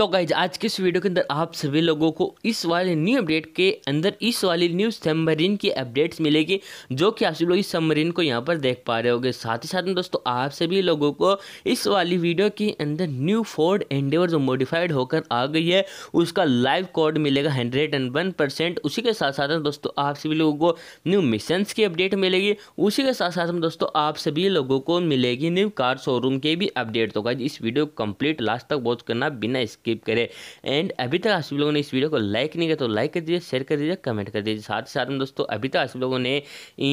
तो गाइज आज के इस वीडियो के अंदर आप सभी लोगों को इस वाले न्यू अपडेट के अंदर इस वाली न्यू सबमरीन की अपडेट्स मिलेगी जो कि आप सभी लोग इस सबमरीन को यहाँ पर देख पा रहे होंगे साथ ही साथ में दोस्तों आप सभी लोगों को इस वाली वीडियो के अंदर न्यू फोर्ड एंडेवर जो मॉडिफाइड होकर आ गई है उसका लाइव कोड मिलेगा हंड्रेड एंड वन परसेंट उसी के साथ साथ में दोस्तों आप सभी लोगों को न्यू मिशन की अपडेट मिलेगी उसी के साथ साथ में दोस्तों आप सभी लोगों को मिलेगी न्यू कार शोरूम के भी अपडेट तो गाइज इस वीडियो कंप्लीट लास्ट तक वॉच करना बिना इसके स्किप करें एंड अभी तक आप लोगों ने इस वीडियो को लाइक नहीं किया तो लाइक कर दीजिए शेयर कर दीजिए कमेंट कर दीजिए साथ ही साथ में दोस्तों अभी तक आप लोगों ने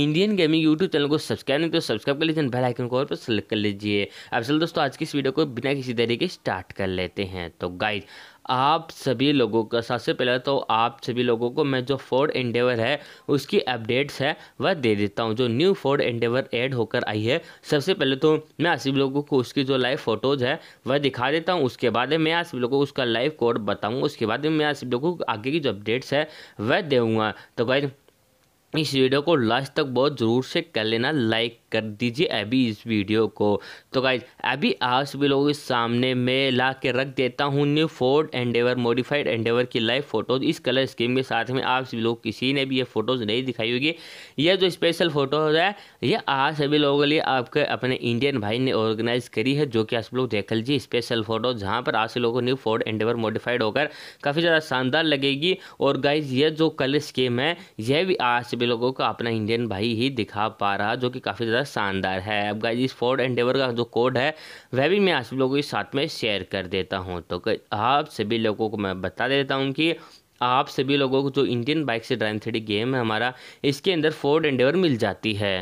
इंडियन गेमिंग यूट्यूब चैनल को सब्सक्राइब नहीं तो सब्सक्राइब कर लीजिए बेल आइकन को और पर सेलेक्ट कर लीजिए अब चलो दोस्तों आज की इस वीडियो को बिना किसी तरीके स्टार्ट कर लेते हैं तो गाइड आप सभी लोगों का सबसे पहले तो आप सभी लोगों को मैं जो फोर्ड एंडेवर है उसकी अपडेट्स है वह दे देता हूँ जो न्यू फोर्ड एंडेवर ऐड होकर आई है सबसे पहले तो मैं आप सभी लोगों को उसकी जो लाइव फ़ोटोज़ है वह दिखा देता हूँ उसके बाद मैं आप सभी लोगों को उसका लाइव कोड बताऊँगा उसके बाद मैं आप सभी लोगों को आगे की जो अपडेट्स है वह देऊँगा तो भाई इस वीडियो को लास्ट तक बहुत ज़रूर से कर लेना लाइक कर दीजिए अभी इस वीडियो को तो गाइज अभी आज सभी लोगों के सामने मैं ला के रख देता हूँ new Ford Endeavour modified Endeavour की लाइव फ़ोटोज़ इस कलर स्कीम के साथ में आप सभी लोग किसी ने भी ये फ़ोटोज़ नहीं दिखाई होगी यह जो स्पेशल फ़ोटोज़ है ये आज सभी लोगों के लिए आपके अपने इंडियन भाई ने ऑर्गेनाइज़ करी है जो कि आप लोग देख लीजिए स्पेशल फ़ोटो जहाँ पर आज लोगों को न्यू फोर्ड एंडेवर मॉडिफाइड होकर काफ़ी ज़्यादा शानदार लगेगी और गाइज यह जो कलर स्कीम है यह भी आज सभी लोगों को अपना इंडियन भाई ही दिखा पा रहा जो कि काफ़ी ज़्यादा शानदार है अब गाइज इस फोर्ड एंडेवर का जो कोड है वह भी मैं आप लोगों के साथ में शेयर कर देता हूँ तो आप सभी लोगों को मैं बता देता हूँ कि आप सभी लोगों को जो इंडियन बाइक से ड्राइव थ्री गेम है हमारा इसके अंदर फोर्ड एंडेवर मिल जाती है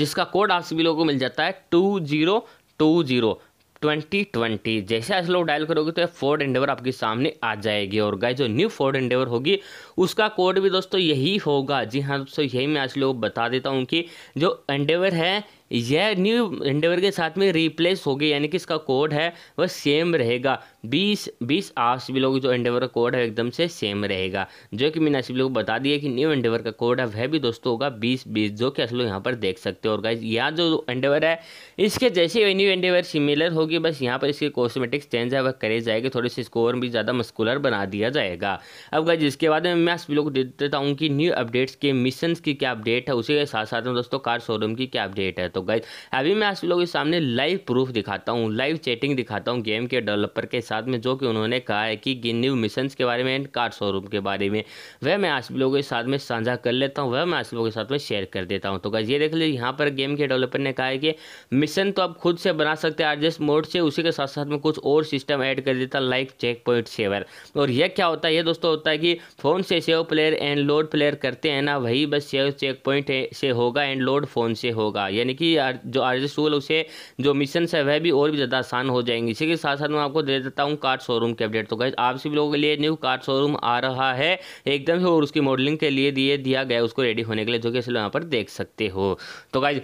जिसका कोड आप सभी लोगों को मिल जाता है टू जीरो टू जीरो 2020 जैसे आप लोग डायल करोगे तो फोर्ड एंडेवर आपके सामने आ जाएगी और गाय जो न्यू फोर्ड एंडेवर होगी उसका कोड भी दोस्तों यही होगा जी हाँ दोस्तों यही मैं आज लोग बता देता हूँ कि जो एंडेवर है यह न्यू एंडेवर के साथ में रिप्लेस होगी यानी कि इसका कोड है वह सेम रहेगा बीस बीस आर सी लोग जो एंडेवर का कोड है एकदम से सेम रहेगा जो कि मैंने सभी लोग बता दिया कि न्यू एंडेवर का कोड है वह भी दोस्तों होगा बीस बीस जो कि असलो यहाँ पर देख सकते हो और गाइज यहाँ जो एंडेवर है इसके जैसे न्यू एंडेवर सिमिलर होगी बस यहाँ पर इसके कॉस्मेटिक्स चेंज है वह करे जाएगी थोड़े से इसको भी ज़्यादा मस्कुलर बना दिया जाएगा अब गाइज इसके बाद में मैं सभी लोग देता हूँ कि न्यू अपडेट्स के मिशन की क्या अपडेट है उसी के साथ साथ में दोस्तों कार शोरूम की क्या अपडेट है तो तो गाइज अभी मैं आप लोगों के सामने लाइव प्रूफ दिखाता हूँ लाइव चैटिंग दिखाता हूँ गेम के डेवलपर के साथ में जो कि उन्होंने कहा है कि गिन्यू मिशन के बारे में एंड कार शोरूम के बारे में वह मैं आप लोगों के साथ में साझा कर लेता हूँ वह मैं आप लोगों के साथ में शेयर कर देता हूँ तो गाइज ये देख लीजिए यहाँ पर गेम के डेवलपर ने कहा है कि मिशन तो आप खुद से बना सकते हैं एडजस्ट मोड से उसी के साथ साथ में कुछ और सिस्टम ऐड कर देता लाइक चेक पॉइंट सेवर और यह क्या होता है ये दोस्तों होता है कि फ़ोन से save player and load player करते हैं ना वही बस सेव चेक पॉइंट से होगा एंड लोड फ़ोन से होगा यानी कि की जो आर जी टूल उसे जो मिशन है वह भी और भी ज़्यादा आसान हो जाएंगे इसी के साथ साथ मैं आपको दे देता हूँ कार्ड शोरूम के अपडेट तो गैस आप सभी लोगों के लिए न्यू कार्ड शोरूम आ रहा है एकदम से और उसकी मॉडलिंग के लिए दिए दिया गया उसको रेडी होने के लिए जो कि इसलिए यहाँ पर देख सकते हो तो गाइज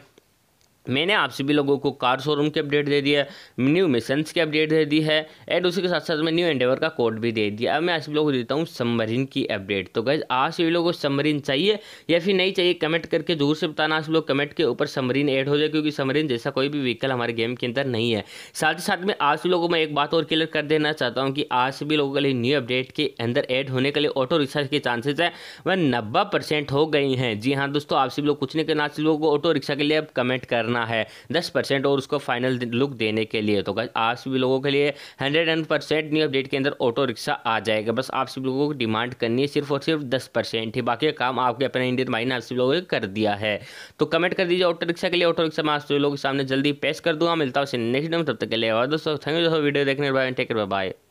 मैंने आप सभी लोगों को कार शोरूम की अपडेट दे दी है न्यू मिशंस की अपडेट दे दी है एंड उसी के साथ साथ मैं न्यू एंडेवर का कोड भी दे दिया अब मैं आप सभी लोगों को देता हूँ सबमरीन की अपडेट तो गैस आप सभी लोगों को सबमरीन चाहिए या फिर नहीं चाहिए कमेंट करके जरूर से बताना आप लोग कमेंट के ऊपर सबमरीन ऐड हो जाए क्योंकि सबमरीन जैसा कोई भी व्हीकल हमारे गेम के अंदर नहीं है साथ ही साथ में आप सभी लोगों को मैं एक बात और क्लियर कर देना चाहता हूँ कि आज सभी लोगों के लिए न्यू अपडेट के अंदर एड होने के लिए ऑटो रिक्शा के चांसेस हैं वह नब्बे हो गई हैं जी हाँ दोस्तों आप सभी लोग कुछ नहीं करना आप सभी लोगों को ऑटो रिक्शा के लिए अब कमेंट करना करना है दस परसेंट और उसको फाइनल लुक देने के लिए तो बस आप सभी लोगों के लिए hundred and percent new update के अंदर ऑटो रिक्शा आ जाएगा बस आप सभी लोगों को डिमांड करनी है सिर्फ और सिर्फ दस परसेंट ही बाकी काम आपके अपने इंडियन भाई ने आप सभी लोगों ने कर दिया है तो कमेंट कर दीजिए ऑटो रिक्शा के लिए ऑटो रिक्शा मैं आप सभी लोगों के सामने जल्दी पेश कर दूंगा मिलता हूँ नेक्स्ट टाइम तब तक के लिए और दोस्तों थैंक यू दोस्तों वीडियो देखने बाय टेक बाय